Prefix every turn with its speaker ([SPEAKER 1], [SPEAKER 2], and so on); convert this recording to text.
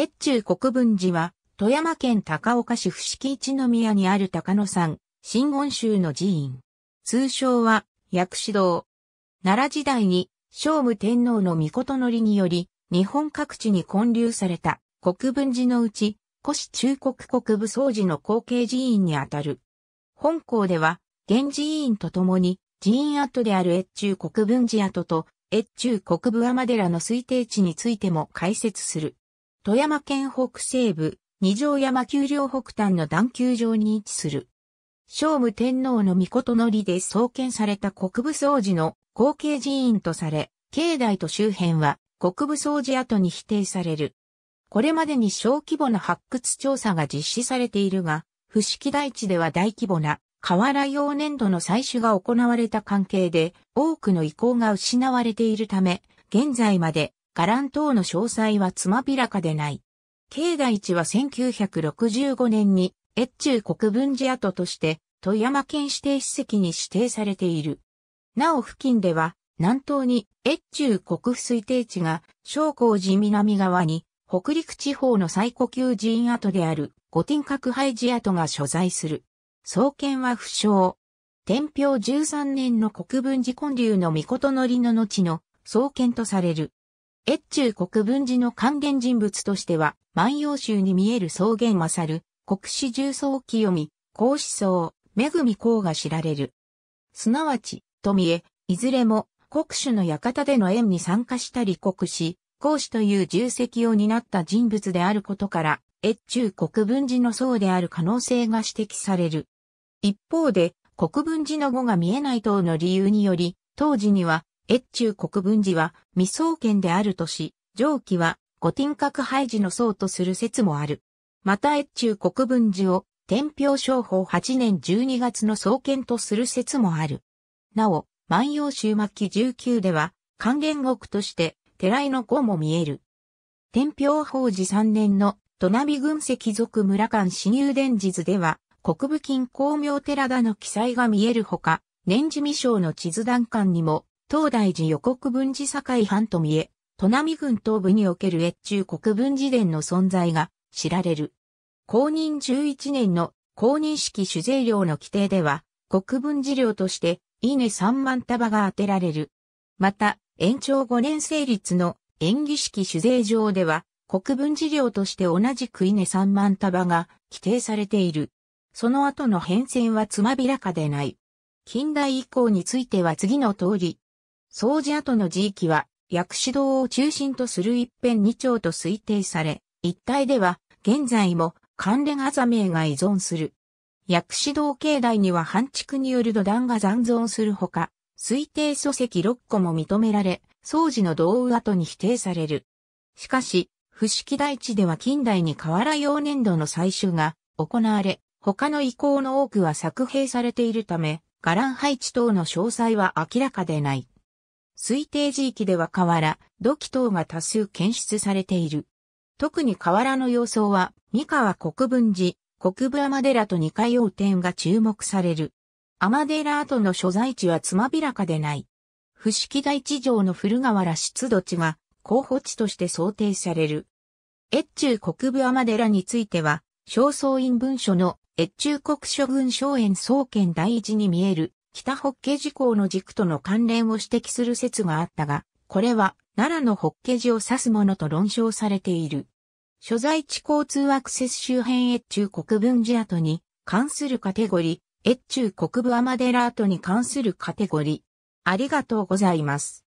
[SPEAKER 1] 越中国分寺は、富山県高岡市伏木一宮にある高野山、新言宗の寺院。通称は、薬師堂。奈良時代に、聖武天皇の御事のりにより、日本各地に建立された国分寺のうち、古市中国国部総寺の後継寺院にあたる。本校では、現寺院とともに、寺院跡である越中国分寺跡と、越中国部天寺の推定地についても解説する。富山県北西部、二条山丘陵北端の段丘上に位置する。聖武天皇の御事のりで創建された国部総寺の後継寺院とされ、境内と周辺は国部総寺跡に否定される。これまでに小規模な発掘調査が実施されているが、伏木大地では大規模な瓦用粘土の採取が行われた関係で多くの遺構が失われているため、現在まで伽藍等の詳細はつまびらかでない。境内一は1965年に越中国分寺跡として富山県指定史跡に指定されている。なお付近では南東に越中国府推定地が商工寺南側に北陸地方の最古級寺院跡である五天閣廃寺跡が所在する。創建は不詳。天平13年の国分寺建立の御事のりの後の創建とされる。越中国分寺の還元人物としては、万葉集に見える草原勝る、国史重層清み、孔子僧、恵み孔が知られる。すなわち、富江、いずれも、国主の館での縁に参加したり国史、孔子という重責を担った人物であることから、越中国分寺の僧である可能性が指摘される。一方で、国分寺の語が見えない等の理由により、当時には越中国分寺は未創建であるとし、上記は五天閣廃寺の僧とする説もある。また越中国分寺を天平商法8年12月の創建とする説もある。なお、万葉集末期19では、還元国として、寺井の子も見える。天平法寺3年の、砺波軍石属村間支入伝図では、国武金光明寺田の記載が見えるほか、年次未章の地図段間にも、東大寺予告文字境藩と見え、都波郡東部における越中国分寺殿の存在が知られる。公認11年の公認式主税料の規定では、国分寺料として、稲3万束が当てられる。また、延長5年成立の演技式主税上では、国分寺料として同じく稲3万束が規定されている。その後の変遷はつまびらかでない。近代以降については次の通り、掃除跡の地域は、薬師堂を中心とする一辺二丁と推定され、一帯では、現在も関連アザ名が依存する。薬師堂境内には半築による土壇が残存するほか、推定礎石6個も認められ、掃除の道具跡に否定される。しかし、伏木大地では近代に瓦用粘土の採取が行われ、他の遺構の多くは作兵されているため、伽藍配置等の詳細は明らかでない。推定地域では河原、土器等が多数検出されている。特に河原の様相は、三河国分寺、国分天寺と二回王点が注目される。天寺跡の所在地はつまびらかでない。伏木台地上の古河原出土地が候補地として想定される。越中国分天寺については、正倉院文書の越中国諸軍荘園総研第一に見える北ホッケ事項の軸との関連を指摘する説があったが、これは奈良のホッケ寺を指すものと論証されている。所在地交通アクセス周辺越中国分寺跡に関するカテゴリー、越中国部アマデラ跡に関するカテゴリー。ありがとうございます。